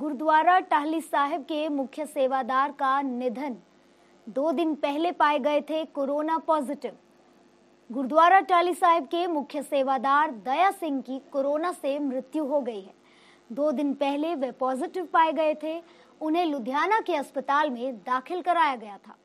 गुरुद्वारा टाहली साहिब के मुख्य सेवादार का निधन दो दिन पहले पाए गए थे कोरोना पॉजिटिव गुरुद्वारा टाली साहिब के मुख्य सेवादार दया सिंह की कोरोना से मृत्यु हो गई है दो दिन पहले वे पॉजिटिव पाए गए थे उन्हें लुधियाना के अस्पताल में दाखिल कराया गया था